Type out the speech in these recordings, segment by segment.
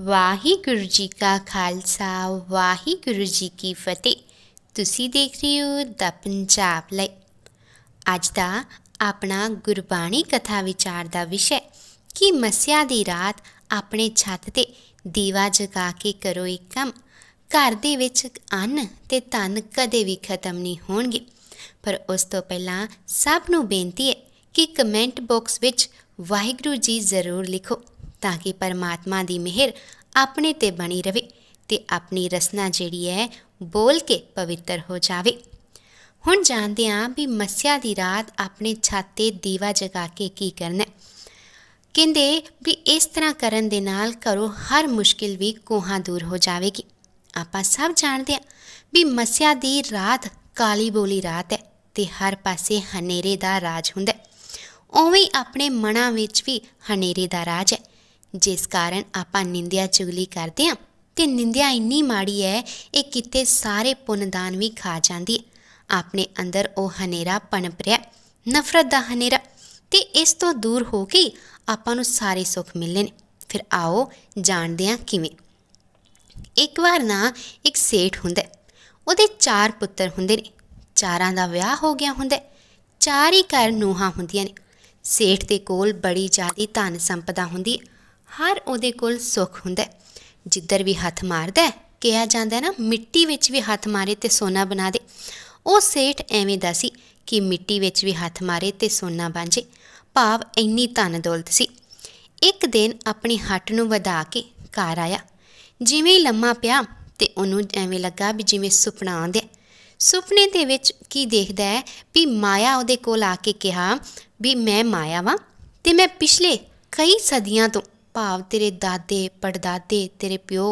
ਵਾਹਿਗੁਰੂ ਜੀ ਕਾ ਖਾਲਸਾ ਵਾਹਿਗੁਰੂ ਜੀ ਕੀ ਫਤਿਹ ਤੁਸੀਂ ਦੇਖ ਰਹੇ ਹੋ ਦਾ ਪੰਜਾਬ ਲਈ ਅੱਜ ਦਾ ਆਪਣਾ ਗੁਰਬਾਣੀ ਕਥਾ ਵਿਚਾਰ ਦਾ ਵਿਸ਼ਾ ਕਿ ਮਸਿਆ ਦੀ ਰਾਤ ਆਪਣੇ ਛੱਤ ਤੇ ਦੀਵਾ ਜਗਾ ਕੇ ਕਰੋ ਇੱਕ ਕੰਮ ਘਰ ਦੇ ਵਿੱਚ ਅੰਨ ਤੇ ਧਨ ਕਦੇ ਵੀ ਖਤਮ ਨਹੀਂ ਹੋਣਗੇ ਪਰ ਉਸ ਤੋਂ ਪਹਿਲਾਂ ਸਭ ਨੂੰ ਬੇਨਤੀ ਹੈ ਕਿ ਕਮੈਂਟ ਬਾਕਸ ਵਿੱਚ ਵਾਹਿਗੁਰੂ ਜੀ ਜ਼ਰੂਰ ਲਿਖੋ ਤਾਂ ਕਿ ਪਰਮਾਤਮਾ ਦੀ ਮਿਹਰ ਆਪਣੇ ਤੇ ਬਣੀ ਰਵੇ ਤੇ ਆਪਣੀ ਰਸਨਾ ਜਿਹੜੀ ਹੈ ਬੋਲ ਕੇ ਪਵਿੱਤਰ ਹੋ ਜਾਵੇ ਹੁਣ ਜਾਣਦੇ ਆਂ ਵੀ ਮੱਸਿਆ ਦੀ ਰਾਤ ਆਪਣੇ ਛਾਤੇ ਦੀਵਾ ਜਗਾ ਕੇ ਕੀ ਕਰਨਾ ਕਹਿੰਦੇ ਵੀ ਇਸ ਤਰ੍ਹਾਂ ਕਰਨ ਦੇ ਨਾਲ ਕਰੋ ਹਰ ਮੁਸ਼ਕਿਲ ਵੀ ਕੋਹਾਂ ਦੂਰ ਹੋ ਜਾਵੇਗੀ ਆਪਾਂ ਸਭ ਜਾਣਦੇ ਆਂ ਵੀ ਮੱਸਿਆ ਦੀ ਰਾਤ ਕਾਲੀ ਬੋਲੀ ਰਾਤ ਹੈ ਤੇ ਹਰ ਪਾਸੇ ਹਨੇਰੇ ਦਾ ਰਾਜ ਹੁੰਦਾ ਉਵੇਂ ਆਪਣੇ ਮਨਾਂ ਵਿੱਚ ਵੀ ਹਨੇਰੇ ਦਾ ਰਾਜ ਹੈ ਜਿਸ ਕਾਰਨ ਆਪਾਂ ਨਿੰਦਿਆ ਚੁਗਲੀ ਕਰਦੇ ਆਂ ਤੇ ਨਿੰਦਿਆ ਇੰਨੀ ਮਾੜੀ ਹੈ ਇਹ ਕਿਤੇ ਸਾਰੇ ਪੁੰਨਦਾਨ ਵੀ ਖਾ ਜਾਂਦੀ ਆਪਣੇ ਅੰਦਰ ਉਹ ਹਨੇਰਾ ਪਣਪ ਰਿਹਾ ਨਫ਼ਰਤ ਦਾ ਹਨੇਰਾ ਤੇ ਇਸ ਤੋਂ ਦੂਰ ਹੋ ਕੇ ਆਪਾਂ ਨੂੰ ਸਾਰੇ ਸੁੱਖ ਮਿਲਣ ਫਿਰ ਆਓ ਜਾਣਦੇ ਹਾਂ ਕਿਵੇਂ ਇੱਕ ਵਾਰ ਨਾ ਇੱਕ ਸੇਠ ਹੁੰਦਾ ਉਹਦੇ ਚਾਰ ਪੁੱਤਰ ਹੁੰਦੇ ਨੇ ਚਾਰਾਂ ਦਾ ਵਿਆਹ ਹੋ ਗਿਆ ਹੁੰਦਾ ਚਾਰ ਹੀ ਘਰ ਨੂਹਾਂ ਹੁੰਦੀਆਂ ਨੇ ਸੇਠ ਦੇ ਕੋਲ ਬੜੀ ਜ਼ਿਆਦੀ ਧਨ ਸੰਪਦਾ ਹੁੰਦੀ ਹੈ ਹਰ ਉਹਦੇ ਕੋਲ ਸੁੱਖ ਹੁੰਦਾ ਜਿੱਧਰ ਵੀ ਹੱਥ ਮਾਰਦਾ ਕਿਹਾ ਜਾਂਦਾ ਨਾ ਮਿੱਟੀ ਵਿੱਚ ਵੀ ਹੱਥ ਮਾਰੇ ਤੇ ਸੋਨਾ ਬਣਾ ਦੇ ਉਹ ਸੇਠ ਐਵੇਂ ਦਾ ਸੀ ਕਿ ਮਿੱਟੀ ਵਿੱਚ ਵੀ ਹੱਥ ਮਾਰੇ ਤੇ ਸੋਨਾ ਬਣ ਜੇ ਭਾਵ ਇੰਨੀ ਧਨ ਦੌਲਤ ਸੀ ਇੱਕ ਦਿਨ ਆਪਣੀ ਹੱਟ ਨੂੰ ਵਧਾ ਕੇ ਘਰ ਆਇਆ ਜਿਵੇਂ ਲੰਮਾ ਪਿਆ ਤੇ ਉਹਨੂੰ ਐਵੇਂ ਲੱਗਾ ਵੀ ਜਿਵੇਂ ਸੁਪਨਾ ਆਂਦੇ ਸੁਪਨੇ ਦੇ ਵਿੱਚ ਕੀ ਦੇਖਦਾ ਹੈ ਵੀ ਮਾਇਆ ਉਹਦੇ ਕੋਲ ਆ ਕੇ ਕਿਹਾ ਵੀ ਮੈਂ ਮਾਇਆ ਵਾਂ ਤੇ ਮੈਂ ਪਿਛਲੇ ਕਈ ਸਦੀਆਂ ਤੋਂ ਭਾਵ ਤੇਰੇ ਦਾਦੇ ਪੜਦਾਦੇ ਤੇਰੇ ਪਿਓ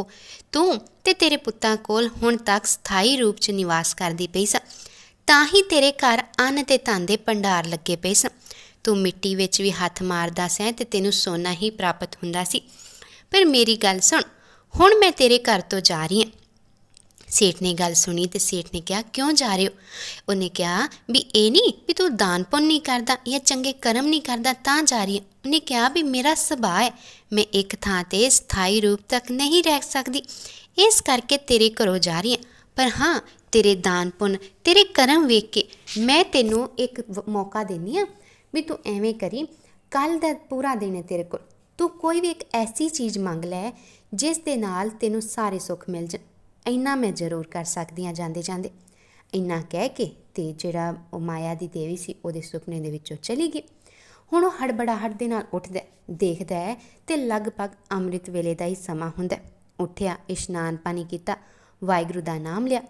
ਤੂੰ ਤੇ ਤੇਰੇ ਪੁੱਤਾਂ ਕੋਲ ਹੁਣ ਤੱਕ ਸਥਾਈ ਰੂਪ 'ਚ ਨਿਵਾਸ ਕਰਦੀ ਪਈ ਸਾਂ ਤਾਂ ਹੀ ਤੇਰੇ ਘਰ ਅੰਨ ਤੇ ਧਨ ਦੇ ਭੰਡਾਰ ਲੱਗੇ ਪਏ ਸਨ ਤੂੰ ਮਿੱਟੀ ਵਿੱਚ ਵੀ ਹੱਥ ਮਾਰਦਾ ਸੈਂ ਤੇ ਤੈਨੂੰ ਸੋਨਾ ਹੀ ਪ੍ਰਾਪਤ ਹੁੰਦਾ ਸੀ ਪਰ ਮੇਰੀ ਗੱਲ ਸੁਣ ਹੁਣ ਮੈਂ ਤੇਰੇ ਘਰ ਤੋਂ ਜਾ ਰਹੀ ਹਾਂ ਸੇਠ ਨੇ ਗੱਲ ਸੁਣੀ ਤੇ ਸੇਠ ਨੇ ਕਿਹਾ ਕਿਉਂ ਜਾ ਰਹੇ ਹੋ ਉਹਨੇ ਕਿਹਾ ਵੀ ਇਹ ਨਹੀਂ ਵੀ ਤੂੰ ਦਾਨ ਪੁੰਨ ਨਹੀਂ ਕਰਦਾ ਜਾਂ ਚੰਗੇ ਕਰਮ ਨਹੀਂ ਕਰਦਾ ਤਾਂ ਜਾ ਰਹੀ ਹੈ ਨੇ ਕਿਹਾ ਵੀ ਮੇਰਾ ਸੁਭਾਅ ਹੈ ਮੈਂ ਇੱਕ ਥਾਂ ਤੇ ਸਥਾਈ ਰੂਪ ਤੱਕ ਨਹੀਂ ਰਹਿ ਸਕਦੀ ਇਸ ਕਰਕੇ ਤੇਰੇ ਘਰੋਂ ਜਾ ਰਹੀ ਹਾਂ ਪਰ ਹਾਂ ਤੇਰੇ ਦਾਨ ਪੁੰਨ ਤੇਰੇ ਕਰਮ ਵੇਖ ਕੇ ਮੈਂ ਤੈਨੂੰ ਇੱਕ ਮੌਕਾ ਦਿੰਨੀ ਆ ਵੀ ਤੂੰ ਐਵੇਂ ਕਰੀ ਕੱਲ ਦਾ ਪੂਰਾ ਦਿਨ ਹੈ ਤੇਰੇ ਕੋਲ ਤੂੰ ਕੋਈ ਵੀ ਇੱਕ ਐਸੀ ਚੀਜ਼ ਮੰਗ ਲੈ ਜਿਸ ਦੇ ਨਾਲ ਤੈਨੂੰ ਸਾਰੇ ਸੁੱਖ ਮਿਲ ਜਾਣ ਇੰਨਾ ਮੈਂ ਜ਼ਰੂਰ ਕਰ ਸਕਦੀ ਆ ਜਾਂਦੇ ਜਾਂਦੇ ਇੰਨਾ ਕਹਿ ਕੇ ਤੇ ਜਿਹੜਾ ਉਹ ਮਾਇਆ ਦੀ ਦੇਵੀ ਸੀ ਉਹਦੇ ਸੁਪਨੇ ਦੇ ਵਿੱਚੋਂ ਚਲੀ ਗਈ ਹੁਣ ਉਹ ਹੜਬੜਾਹਟ ਦੇ ਨਾਲ ਉੱਠਦਾ ਦੇਖਦਾ ਹੈ ਤੇ ਲਗਭਗ ਅੰਮ੍ਰਿਤ ਵੇਲੇ ਦਾ ਹੀ ਸਮਾਂ ਹੁੰਦਾ ਉੱਠਿਆ ਇਸ਼ਨਾਨ ਪਾਣੀ ਕੀਤਾ ਵਾਹਿਗੁਰੂ ਦਾ ਨਾਮ ਲਿਆ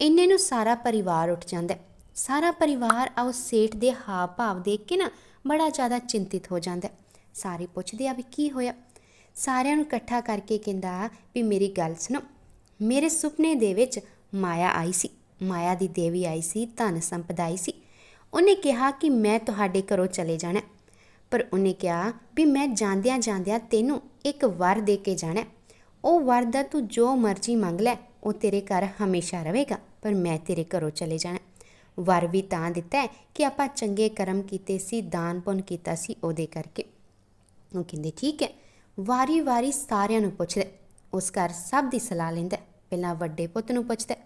ਇੰਨੇ ਨੂੰ ਸਾਰਾ ਪਰਿਵਾਰ ਉੱਠ ਜਾਂਦਾ ਸਾਰਾ ਪਰਿਵਾਰ ਆ ਉਸ ਸੇਠ ਦੇ ਹਾਵ ਭਾਵ ਦੇਖ ਕੇ ਨਾ ਬੜਾ ਜ਼ਿਆਦਾ ਚਿੰਤਿਤ ਹੋ ਜਾਂਦਾ ਸਾਰੇ ਪੁੱਛਦੇ ਆ ਵੀ ਕੀ ਹੋਇਆ ਸਾਰਿਆਂ ਨੂੰ ਇਕੱਠਾ ਕਰਕੇ ਕਹਿੰਦਾ ਵੀ ਮੇਰੀ ਗੱਲ ਸੁਣੋ ਮੇਰੇ ਸੁਪਨੇ ਦੇ ਵਿੱਚ ਮਾਇਆ ਆਈ ਸੀ ਮਾਇਆ ਦੀ ਦੇਵੀ ਆਈ ਸੀ ਧਨ ਸੰਪਦਾਈ ਸੀ ਉਹਨੇ ਕਿਹਾ ਕਿ ਮੈਂ ਤੁਹਾਡੇ ਘਰੋਂ ਚਲੇ ਜਾਣਾ ਪਰ ਉਹਨੇ ਕਿਹਾ ਵੀ ਮੈਂ ਜਾਂਦਿਆਂ ਜਾਂਦਿਆਂ ਤੈਨੂੰ ਇੱਕ ਵਰ ਦੇ ਕੇ ਜਾਣਾ ਉਹ ਵਰ ਦਾ ਤੂੰ ਜੋ ਮਰਜ਼ੀ ਮੰਗ ਲੈ ਉਹ ਤੇਰੇ ਘਰ ਹਮੇਸ਼ਾ ਰਹੇਗਾ ਪਰ ਮੈਂ ਤੇਰੇ ਘਰੋਂ ਚਲੇ ਜਾਣਾ ਵਰ ਵੀ ਤਾਂ ਦਿੱਤਾ ਹੈ ਕਿ ਆਪਾਂ ਚੰਗੇ ਕਰਮ ਕੀਤੇ ਸੀ ਦਾਨ ਪੁੰਨ ਕੀਤਾ ਸੀ ਉਹਦੇ ਕਰਕੇ ਉਹ ਕਹਿੰਦੇ ਠੀਕ ਹੈ ਵਾਰੀ-ਵਾਰੀ ਸਾਰਿਆਂ ਨੂੰ ਪੁੱਛਦਾ ਉਸ ਘਰ ਸਭ ਦੀ ਸਲਾਹ ਲੈਂਦਾ ਪਹਿਲਾਂ ਵੱਡੇ ਪੁੱਤ ਨੂੰ ਪੁੱਛਦਾ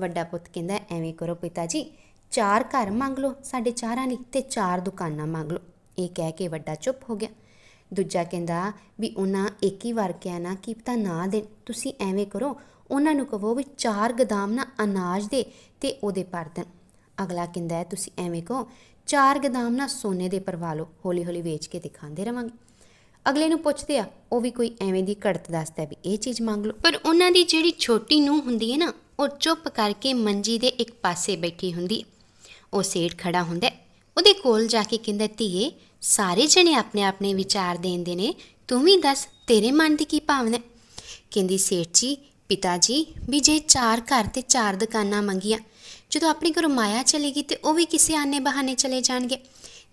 ਵੱਡਾ ਪੁੱਤ ਕਹਿੰਦਾ ਐਵੇਂ ਕਰੋ ਪਿਤਾ ਜੀ ਚਾਰ ਘਰ ਮੰਗ ਲਓ ਸਾਡੇ ਚਾਰਾਂ ਲਈ ਤੇ ਚਾਰ ਦੁਕਾਨਾਂ ਮੰਗ ਲਓ ਇਹ ਕਹਿ ਕੇ ਵੱਡਾ ਚੁੱਪ ਹੋ ਗਿਆ ਦੂਜਾ ਕਹਿੰਦਾ ਵੀ ਉਹਨਾਂ ਇੱਕ ਹੀ ਵਾਰ ਕਿਹਾ ਨਾ ਕਿ ਪਤਾ ਨਾ ਦੇ ਤੁਸੀਂ ਐਵੇਂ ਕਰੋ ਉਹਨਾਂ ਨੂੰ ਕਹੋ ਵੀ ਚਾਰ ਗਦਾਮ ਨਾ ਅਨਾਜ ਦੇ ਤੇ ਉਹਦੇ ਭਰ ਦੇ ਅਗਲਾ ਕਹਿੰਦਾ ਤੁਸੀਂ ਐਵੇਂ ਕਹੋ ਚਾਰ ਗਦਾਮ ਨਾ ਸੋਨੇ ਦੇ ਪਰਵਾ ਲਓ ਹੌਲੀ ਹੌਲੀ ਵੇਚ ਕੇ ਦਿਖਾਉਂਦੇ ਰਵਾਂਗੇ ਅਗਲੇ ਨੂੰ ਪੁੱਛਦੇ ਆ ਉਹ ਵੀ ਕੋਈ ਐਵੇਂ ਦੀ ਘੜਤ ਦੱਸਦਾ ਵੀ ਇਹ ਚੀਜ਼ ਮੰਗ ਲਓ ਪਰ ਉਹਨਾਂ ਦੀ ਜਿਹੜੀ ਛੋਟੀ ਨੂੰ ਹੁੰਦੀ ਹੈ ਨਾ ਉਹ ਚੁੱਪ ਕਰਕੇ ਮੰਜੀ ਦੇ ਇੱਕ ਪਾਸੇ ਬੈਠੀ ਹੁੰਦੀ ਉਹ ਸੇਠ ਖੜਾ ਹੁੰਦਾ ਉਹਦੇ ਕੋਲ ਜਾ ਕੇ ਕਹਿੰਦਾ ਧੀਏ ਸਾਰੇ ਜਣੇ ਆਪਣੇ ਆਪਣੇ ਵਿਚਾਰ ਦੇਂਦੇ ਨੇ ਤੂੰ ਵੀ ਦੱਸ ਤੇਰੇ ਮਨ ਦੀ ਕੀ ਭਾਵਨਾ ਕਹਿੰਦੀ ਸੇਠ ਜੀ ਪਿਤਾ ਜੀ ਵੀ ਜੇ ਚਾਰ ਘਰ ਤੇ ਚਾਰ ਦੁਕਾਨਾਂ ਮੰਗੀਆਂ ਜਦੋਂ ਆਪਣੀ ਘਰ ਮਾਇਆ ਚਲੇਗੀ ਤੇ ਉਹ ਵੀ ਕਿਸੇ ਆਨੇ ਬਹਾਨੇ ਚਲੇ ਜਾਣਗੇ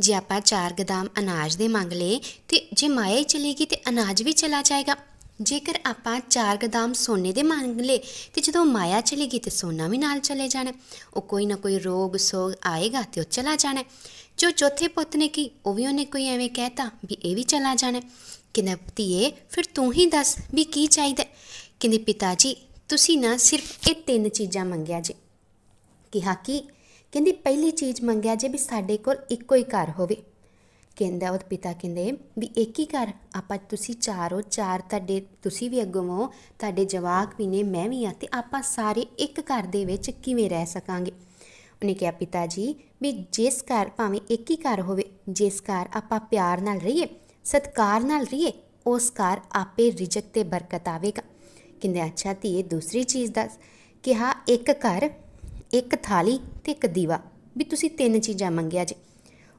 ਜੇ ਆਪਾਂ ਚਾਰ ਗਦਾਮ ਅਨਾਜ ਦੇ ਮੰਗ ਲਏ ਤੇ ਜੇ ਮਾਇਆ ਹੀ ਚਲੇਗੀ ਤੇ ਅਨਾਜ ਵੀ ਚਲਾ ਜਾਏਗਾ ਜੇਕਰ ਆਪਾਂ ਚਾਰ ਗਦਾਮ ਸੋਨੇ ਦੇ ਮੰਗ ਲਏ ਤੇ ਜਦੋਂ ਮਾਇਆ ਚਲੇਗੀ ਤੇ ਸੋਨਾ ਵੀ ਨਾਲ ਚਲੇ ਜਾਣਾ ਉਹ ਕੋਈ ਨਾ ਕੋਈ ਰੋਗ ਸੋਗ ਆਏਗਾ ਤੇ ਉਹ ਚਲਾ ਜਾਣਾ ਜੋ ਚੌਥੇ ਪੁੱਤ ਨੇ ਕੀ ਉਹ ਵੀ ਉਹਨੇ ਕੋਈ ਐਵੇਂ ਕਹਿਤਾ ਵੀ ਇਹ ਵੀ ਚਲਾ ਜਾਣਾ ਕਹਿੰਦਾ ਪਤੀਏ ਫਿਰ ਤੂੰ ਹੀ ਦੱਸ ਵੀ ਕੀ ਚਾਹੀਦਾ ਕਿੰਨੇ ਪਿਤਾ ਜੀ ਤੁਸੀਂ ਨਾ ਸਿਰਫ ਇਹ ਤਿੰਨ ਚੀਜ਼ਾਂ ਮੰਗਿਆ ਜੇ ਕਿਹਾ ਕਿ ਕਹਿੰਦੀ ਪਹਿਲੀ ਚੀਜ਼ ਮੰਗਿਆ ਜੇ ਵੀ ਸਾਡੇ ਕੋਲ ਇੱਕੋ ਹੀ ਘਰ ਹੋਵੇ ਕਹਿੰਦਾ ਉਹ ਪਿਤਾ ਕਹਿੰਦੇ ਵੀ ਇੱਕ ਹੀ ਘਰ ਆਪਾਂ ਤੁਸੀਂ ਚਾਰੋ ਚਾਰ ਤੁਹਾਡੇ ਤੁਸੀਂ ਵੀ ਅੱਗੋਂ ਹੋ ਤੁਹਾਡੇ ਜਵਾਕ ਵੀ ਨੇ ਮੈਂ ਵੀ ਆ ਤੇ ਆਪਾਂ ਸਾਰੇ ਇੱਕ ਘਰ ਦੇ ਵਿੱਚ ਕਿਵੇਂ ਰਹਿ ਸਕਾਂਗੇ ਨੇ ਕਿਹਾ ਪਿਤਾ ਜੀ ਵੀ ਜਿਸ ਘਰ ਭਾਵੇਂ ਇੱਕ ਹੀ ਘਰ ਹੋਵੇ ਜਿਸ ਘਰ ਆਪਾਂ ਪਿਆਰ ਨਾਲ ਰਹੀਏ ਸਤਕਾਰ ਨਾਲ ਰਹੀਏ ਉਸ ਘਰ ਆਪੇ ਰਿਜਕ ਤੇ ਬਰਕਤ ਆਵੇਗਾ ਕਿੰਨੇ ਅੱਛਾ ਧੀਏ ਦੂਸਰੀ ਚੀਜ਼ ਦੱਸ ਕਿਹਾ ਇੱਕ ਘਰ ਇੱਕ ਥਾਲੀ ਤੇ ਇੱਕ ਦੀਵਾ ਵੀ ਤੁਸੀਂ ਤਿੰਨ ਚੀਜ਼ਾਂ ਮੰਗਿਆ ਜੀ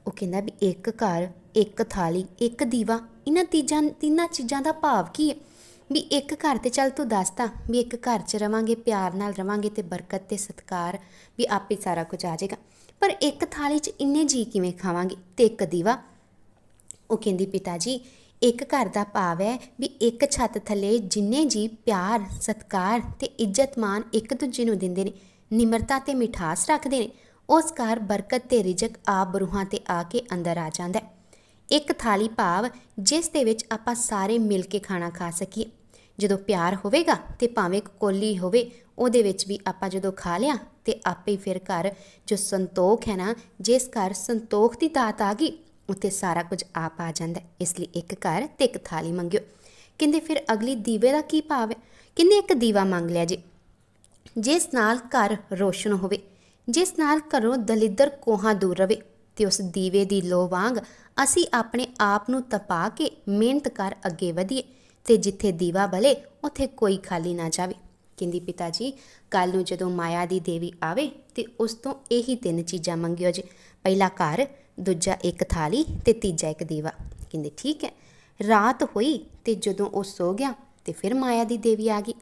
ਉਹ ਕਹਿੰਦਾ ਵੀ ਇੱਕ ਘਰ ਇੱਕ ਥਾਲੀ ਇੱਕ ਦੀਵਾ ਇਹਨਾਂ ਤੀਜਾਂ ਤਿੰਨਾਂ ਚੀਜ਼ਾਂ ਦਾ ਭਾਵ ਕੀ ਹੈ ਵੀ ਇੱਕ ਘਰ ਤੇ ਚੱਲ ਤੂੰ ਦੱਸ ਤਾਂ ਵੀ ਇੱਕ ਘਰ 'ਚ ਰਵਾਂਗੇ ਪਿਆਰ ਨਾਲ ਰਵਾਂਗੇ ਤੇ ਬਰਕਤ ਤੇ ਸਤਕਾਰ ਵੀ ਆਪੇ ਸਾਰਾ ਕੁਝ ਆ ਜਾਏਗਾ ਪਰ ਇੱਕ ਥਾਲੀ 'ਚ ਇੰਨੇ ਜੀ ਕਿਵੇਂ ਖਾਵਾਂਗੇ ਤੇ ਇੱਕ ਦੀਵਾ ਉਹ ਕਹਿੰਦੀ ਪਿਤਾ ਜੀ ਇੱਕ ਘਰ ਦਾ ਭਾਵ ਹੈ ਵੀ ਇੱਕ ਛੱਤ ਥੱਲੇ ਜਿੰਨੇ ਜੀ ਪਿਆਰ ਸਤਕਾਰ ਤੇ ਇੱਜ਼ਤ ਮਾਨ ਇੱਕ ਦੂਜੇ ਨੂੰ ਦਿੰਦੇ ਨੇ ਨਿਮਰਤਾ ਤੇ ਮਿਠਾਸ ਰੱਖਦੇ ਨੇ ਉਸ ਘਰ ਬਰਕਤ ਤੇ ਰਿਜਕ ਆਪ ਬਰੂਹਾਂ ਤੇ ਆ ਕੇ ਅੰਦਰ ਆ ਜਾਂਦਾ ਹੈ ਇੱਕ ਥਾਲੀ ਭਾਵ ਜਿਸ ਦੇ ਵਿੱਚ ਆਪਾਂ ਸਾਰੇ ਮਿਲ ਕੇ ਖਾਣਾ ਖਾ ਸਕੀਏ ਜਦੋਂ ਪਿਆਰ ਹੋਵੇਗਾ ਤੇ ਭਾਵੇਂ ਕੋਲੀ ਹੋਵੇ ਉਹਦੇ ਵਿੱਚ ਵੀ ਆਪਾਂ ਜਦੋਂ ਖਾ ਲਿਆ ਤੇ ਆਪੇ ਫਿਰ ਘਰ ਜੋ ਸੰਤੋਖ ਹੈ ਨਾ ਜਿਸ ਘਰ ਸੰਤੋਖ ਦੀ ਦਾਤ ਆ ਗਈ ਉੱਤੇ ਸਾਰਾ ਕੁਝ ਆਪ ਆ ਜਾਂਦਾ ਇਸ ਲਈ ਇੱਕ ਘਰ ਤੇ ਇੱਕ ਥਾਲੀ ਮੰਗਿਓ ਕਹਿੰਦੇ ਫਿਰ ਅਗਲੀ ਦੀਵੇ ਦਾ ਕੀ ਭਾਵ ਹੈ ਕਹਿੰਦੇ ਇੱਕ ਦੀਵਾ ਮੰਗ ਲਿਆ ਜੀ ਜਿਸ ਨਾਲ ਘਰ ਰੋਸ਼ਨ ਹੋਵੇ ਜਿਸ ਨਾਲ ਘਰੋਂ ਦਲਿੱਦਰ ਕੋਹਾਂ ਦੂਰ ਰਵੇ ਤੇ ਉਸ ਦੀਵੇ ਦੀ ਲੋ ਵਾਂਗ ਅਸੀਂ ਆਪਣੇ ਆਪ ਨੂੰ ਤਪਾ ਕੇ ਮਿਹਨਤ ਕਰ ਅੱਗੇ ਵਧੀਏ ਤੇ ਜਿੱਥੇ ਦੀਵਾ ਬਲੇ ਉਥੇ ਕੋਈ ਖਾਲੀ ਨਾ ਜਾਵੇ ਕਿੰਦੀ ਪਿਤਾ ਜੀ ਕੱਲ ਨੂੰ ਜਦੋਂ ਮਾਇਆ ਦੀ ਦੇਵੀ ਆਵੇ ਤੇ ਉਸ ਤੋਂ ਇਹੀ ਤਿੰਨ ਚੀਜ਼ਾਂ ਮੰਗਿਓ ਜੀ ਪਹਿਲਾ ਘਰ ਦੂਜਾ ਇੱਕ ਥਾਲੀ ਤੇ ਤੀਜਾ ਇੱਕ ਦੀਵਾ ਕਿੰਦੀ ਠੀਕ ਹੈ ਰਾਤ ਹੋਈ ਤੇ ਜਦੋਂ ਉਹ ਸੋ ਗਿਆ ਤੇ ਫਿਰ ਮਾਇਆ ਦੀ ਦੇਵੀ ਆ ਗਈ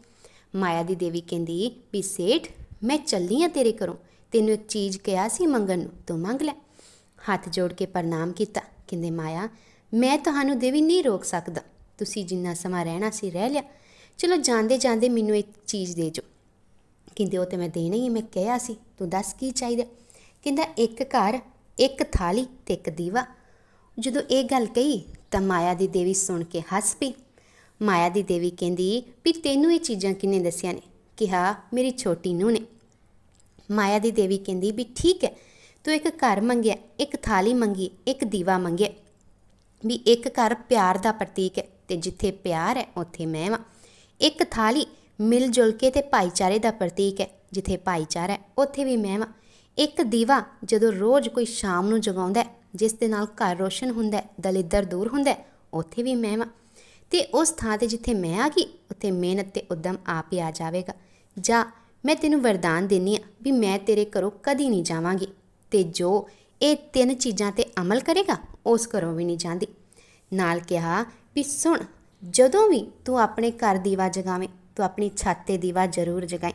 ਮਾਇਆ ਦੀ ਦੇਵੀ ਕਹਿੰਦੀ ਵੀ ਸੇਠ ਮੈਂ ਚੱਲੀ ਆ ਤੇਰੇ ਘਰੋਂ ਤੈਨੂੰ ਇੱਕ ਚੀਜ਼ ਕਿਹਾ ਸੀ ਮੰਗਣ ਨੂੰ ਤੂੰ ਮੰਗ ਲੈ ਹੱਥ ਜੋੜ ਕੇ ਪ੍ਰਣਾਮ ਕੀਤਾ ਕਿੰਦੇ ਮਾਇਆ ਮੈਂ ਤੁਹਾਨੂੰ ਦੇਵੀ ਨਹੀਂ ਰੋਕ ਸਕਦਾ ਤੁਸੀਂ ਜਿੰਨਾ ਸਮਾਂ ਰਹਿਣਾ ਸੀ ਰਹਿ ਲਿਆ ਚਲੋ ਜਾਂਦੇ ਜਾਂਦੇ ਮੈਨੂੰ ਇੱਕ ਚੀਜ਼ ਦੇ ਜੋ ਕਿੰਦੇ ਉਹ ਤੇ ਮੈਂ ਦੇਣੀ ਹੀ ਮੈਂ ਕਿਹਾ ਸੀ ਤੂੰ ਦੱਸ ਕੀ ਚਾਹੀਦਾ ਕਿੰਦਾ ਇੱਕ ਘਰ ਇੱਕ ਥਾਲੀ ਤੇ ਇੱਕ ਦੀਵਾ ਜਦੋਂ ਇਹ ਗੱਲ ਕਹੀ ਤਾਂ ਮਾਇਆ ਦੀ ਦੇਵੀ ਸੁਣ ਕੇ ਹੱਸ ਪਈ ਮਾਇਆ ਦੀ ਦੇਵੀ ਕਹਿੰਦੀ ਵੀ ਤੈਨੂੰ ਇਹ ਚੀਜ਼ਾਂ ਕਿਨੇ ਦੱਸਿਆ ਨੇ ਕਿਹਾ ਮੇਰੀ ਛੋਟੀ ਨੂੰ ਨੇ ਮਾਇਆ ਦੀ ਦੇਵੀ ਕਹਿੰਦੀ ਵੀ ਠੀਕ ਹੈ ਤੂੰ ਇੱਕ ਘਰ ਮੰਗਿਆ ਇੱਕ ਥਾਲੀ ਮੰਗੀ ਇੱਕ ਦੀਵਾ ਮੰਗਿਆ ਵੀ ਇੱਕ ਘਰ ਪਿਆਰ ਦਾ ਪ੍ਰਤੀਕ ਹੈ ਤੇ ਜਿੱਥੇ ਪਿਆਰ ਹੈ ਉੱਥੇ ਮੈਂ ਵਾਂ ਇੱਕ ਥਾਲੀ ਮਿਲ ਜੁਲ ਕੇ ਤੇ ਭਾਈਚਾਰੇ ਦਾ ਪ੍ਰਤੀਕ ਹੈ ਜਿੱਥੇ ਭਾਈਚਾਰਾ ਹੈ ਉੱਥੇ ਵੀ ਮੈਂ ਵਾਂ ਇੱਕ ਦੀਵਾ ਜਦੋਂ ਰੋਜ਼ ਕੋਈ ਸ਼ਾਮ ਨੂੰ ਜਗਾਉਂਦਾ ਜਿਸ ਦੇ ਨਾਲ ਘਰ ਰੋਸ਼ਨ ਹੁੰਦਾ ਦਲਿੱਦਰ ਦੂਰ ਹੁੰਦਾ ਉੱਥੇ ਵੀ ਮੈਂ ਵਾਂ ਤੇ ਉਸ ਥਾਂ ਤੇ ਜਿੱਥੇ ਮੈਂ ਆ ਗਈ ਉੱਥੇ ਮਿਹਨਤ ਤੇ ਉਦਮ ਆਪ ਹੀ ਆ ਜਾਵੇਗਾ ਜਾਂ ਮੈਂ ਤੈਨੂੰ ਵਰਦਾਨ ਦਿੰਨੀ ਆ ਵੀ ਮੈਂ ਤੇਰੇ ਘਰੋਂ ਕਦੀ ਨਹੀਂ ਜਾਵਾਂਗੀ ਤੇ ਜੋ ਇਹ ਤਿੰਨ ਚੀਜ਼ਾਂ ਤੇ ਅਮਲ ਕਰੇਗਾ ਉਸ ਘਰੋਂ ਵੀ ਨਹੀਂ ਜਾਂਦੀ ਨਾਲ ਕਿਹਾ ਵੀ ਸੁਣ ਜਦੋਂ ਵੀ ਤੂੰ ਆਪਣੇ ਘਰ ਦੀਵਾ ਜਗਾਵੇਂ ਤੂੰ ਆਪਣੀ ਛੱਤ ਤੇ ਦੀਵਾ ਜ਼ਰੂਰ ਜਗਾਏ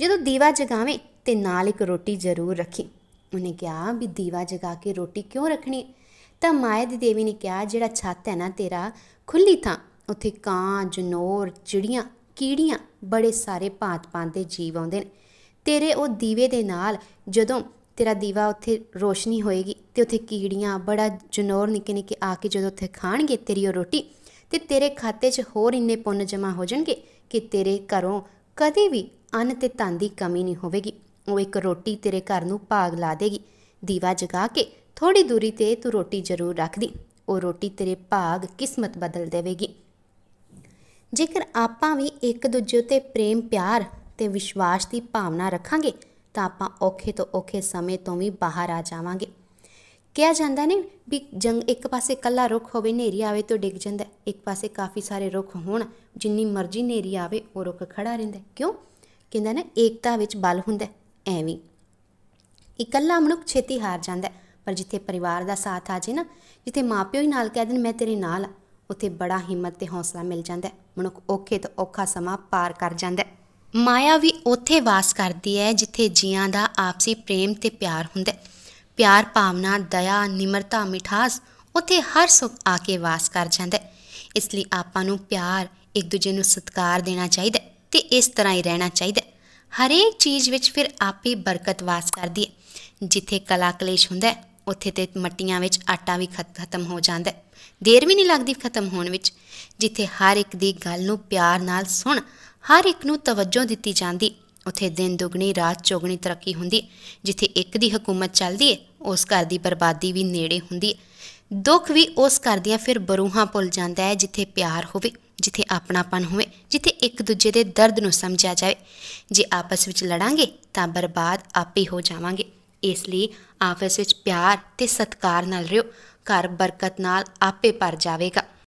ਜਦੋਂ ਦੀਵਾ ਜਗਾਵੇਂ ਤੇ ਨਾਲ ਇੱਕ ਰੋਟੀ ਜ਼ਰੂਰ ਰੱਖੀ ਉਹਨੇ ਕਿਹਾ ਵੀ ਦੀਵਾ ਜਗਾ ਕੇ ਰੋਟੀ ਕਿਉਂ ਰੱਖਣੀ ਤਾਂ ਮਾਇਆ ਦੀ ਦੇਵੀ ਨੇ ਕਿਹਾ ਜਿਹੜਾ ਛੱਤ ਹੈ ਨਾ ਤੇਰਾ ਖੁੱਲੀ ਥਾਂ ਉੱਥੇ ਕਾਂ ਜਨੋਰ ਚਿੜੀਆਂ ਕੀੜੀਆਂ ਬੜੇ ਸਾਰੇ ਭਾਂਤ ਪਾਂਦੇ ਦੇ ਜੀਵ ਆਉਂਦੇ ਨੇ ਤੇਰੇ ਉਹ ਦੀਵੇ ਦੇ ਨਾਲ ਜਦੋਂ ਤੇਰਾ ਦੀਵਾ ਉੱਥੇ ਰੋਸ਼ਨੀ ਹੋਏਗੀ ਤੇ ਉੱਥੇ ਕੀੜੀਆਂ ਬੜਾ ਜਨੌਰ ਨਿੱਕੇ ਨਿੱਕੇ ਆ ਕੇ ਜਦੋਂ ਉੱਥੇ ਖਾਣਗੇ ਤੇਰੀ ਉਹ ਰੋਟੀ ਤੇ ਤੇਰੇ ਖਾਤੇ 'ਚ ਹੋਰ ਇੰਨੇ ਪੁੰਨ ਜਮਾ ਹੋ ਜਾਣਗੇ ਕਿ ਤੇਰੇ ਘਰੋਂ ਕਦੇ ਵੀ ਅੰਨ ਤੇ ਤਾਂ ਦੀ ਕਮੀ ਨਹੀਂ ਹੋਵੇਗੀ ਉਹ ਇੱਕ ਰੋਟੀ ਤੇਰੇ ਘਰ ਨੂੰ ਭਾਗ ਲਾ ਦੇਗੀ ਦੀਵਾ ਜਗਾ ਕੇ ਥੋੜੀ ਦੂਰੀ ਤੇ ਤੂੰ ਰੋਟੀ ਜ਼ਰੂਰ ਰੱਖ ਦੀ ਉਹ ਰੋਟੀ ਤੇਰੇ ਭਾਗ ਕਿਸਮਤ ਬਦਲ ਦੇਵੇਗੀ ਜੇਕਰ ਆਪਾਂ ਵੀ ਇੱਕ ਦੂਜੇ ਉਤੇ ਪ੍ਰੇਮ ਪਿਆਰ ਤੇ ਵਿਸ਼ਵਾਸ ਦੀ ਭਾਵਨਾ ਰੱਖਾਂਗੇ ਤਾਂ ਆਪਾਂ ਔਖੇ ਤੋਂ ਔਖੇ ਸਮੇਂ ਤੋਂ ਵੀ ਬਾਹਰ ਆ ਜਾਵਾਂਗੇ ਕਿਹਾ ਜਾਂਦਾ ਨੇ ਵੀ ਜੰਗ ਇੱਕ ਪਾਸੇ ਕੱਲਾ ਰੁੱਖ ਹੋਵੇ ਨੇਰੀ ਆਵੇ ਤਾਂ ਡਿੱਗ ਜਾਂਦਾ ਇੱਕ ਪਾਸੇ ਕਾਫੀ ਸਾਰੇ ਰੁੱਖ ਹੋਣ ਜਿੰਨੀ ਮਰਜ਼ੀ ਨੇਰੀ ਆਵੇ ਉਹ ਰੁੱਖ ਖੜਾ ਰਹਿੰਦਾ ਕਿਉਂ ਕਹਿੰਦਾ ਨਾ ਏਕਤਾ ਵਿੱਚ ਬਲ ਹੁੰਦਾ ਐਵੇਂ ਇਕੱਲਾ ਮਨੁੱਖ ਛੇਤੀ ਹਾਰ ਜਾਂਦਾ ਪਰ ਜਿੱਥੇ ਪਰਿਵਾਰ ਦਾ ਸਾਥ ਆ ਜੇ ਨਾ ਜਿੱਥੇ ਮਾਪਿਓ ਹੀ ਨਾਲ ਕਹਿ ਦੇਣ ਮੈਂ ਤੇਰੇ ਨਾਲ ਉੱਥੇ ਬੜਾ ਹਿੰਮਤ ਤੇ ਹੌਸਲਾ ਮਿਲ ਜਾਂਦਾ ਮਨੁੱਖ ਔਖੇ ਤੋਂ ਔਖਾ ਸਮਾਂ ਪਾਰ ਕਰ ਜਾਂਦਾ ਮਾਇਆ ਵੀ ਉੱਥੇ ਵਾਸ ਕਰਦੀ ਹੈ ਜਿੱਥੇ ਜੀਆਂ ਦਾ ਆਪਸੀ ਪ੍ਰੇਮ ਤੇ ਪਿਆਰ ਹੁੰਦਾ ਹੈ ਪਿਆਰ ਭਾਵਨਾ ਦਇਆ ਨਿਮਰਤਾ ਮਿਠਾਸ ਉੱਥੇ ਹਰ ਸੁੱਖ ਆ ਕੇ ਵਾਸ ਕਰ ਜਾਂਦਾ ਹੈ ਇਸ ਲਈ ਆਪਾਂ ਨੂੰ ਪਿਆਰ ਇੱਕ ਦੂਜੇ ਨੂੰ ਸਤਿਕਾਰ ਦੇਣਾ ਚਾਹੀਦਾ ਤੇ ਇਸ ਤਰ੍ਹਾਂ ਹੀ ਰਹਿਣਾ ਚਾਹੀਦਾ ਹਰੇਕ ਚੀਜ਼ ਵਿੱਚ ਫਿਰ ਆਪੇ ਬਰਕਤ ਵਾਸ ਕਰਦੀ ਹੈ ਜਿੱਥੇ ਕਲਾ ਕਲੇਸ਼ ਹੁੰਦਾ ਹੈ ਉੱਥੇ ਤੇ ਮੱਟੀਆਂ ਵਿੱਚ ਆਟਾ ਵੀ ਖਤਮ ਹੋ ਜਾਂਦਾ ਹੈ ਦੇਰ ਵੀ ਨਹੀਂ ਲੱਗਦੀ ਖਤਮ ਹੋਣ ਵਿੱਚ ਜਿੱਥੇ ਹਰ ਇੱਕ ਦੀ ਗੱਲ ਨੂੰ ਪਿਆਰ ਨਾਲ ਸੁਣ ਹਰ ਇੱਕ ਨੂੰ ਤਵੱਜੋ ਦਿੱਤੀ ਜਾਂਦੀ ਉਥੇ ਦਿਨ ਦੁਗਣੀ ਰਾਤ ਚੌਗਣੀ ਤਰੱਕੀ ਹੁੰਦੀ ਜਿੱਥੇ ਇੱਕ ਦੀ ਹਕੂਮਤ ਚੱਲਦੀ ਏ ਉਸ ਘਰ ਦੀ ਬਰਬਾਦੀ ਵੀ ਨੇੜੇ ਹੁੰਦੀ ਦੁੱਖ ਵੀ ਉਸ ਘਰ ਦੀਆਂ ਫਿਰ ਬਰੂਹਾਂ ਭੁੱਲ ਜਾਂਦਾ ਹੈ ਜਿੱਥੇ ਪਿਆਰ ਹੋਵੇ ਜਿੱਥੇ ਆਪਣਾਪਨ ਹੋਵੇ ਜਿੱਥੇ ਇੱਕ ਦੂਜੇ ਦੇ ਦਰਦ ਨੂੰ ਸਮਝਿਆ ਜਾਵੇ ਜੇ ਆਪਸ ਵਿੱਚ ਲੜਾਂਗੇ ਤਾਂ ਬਰਬਾਦ ਆਪੇ ਹੋ ਜਾਵਾਂਗੇ ਇਸ ਲਈ ਆਪਸ ਵਿੱਚ ਪਿਆਰ ਤੇ ਸਤਕਾਰ ਨਾਲ ਰਹੋ ਘਰ ਬਰਕਤ ਨਾਲ ਆਪੇ ਭਰ ਜਾਵੇਗਾ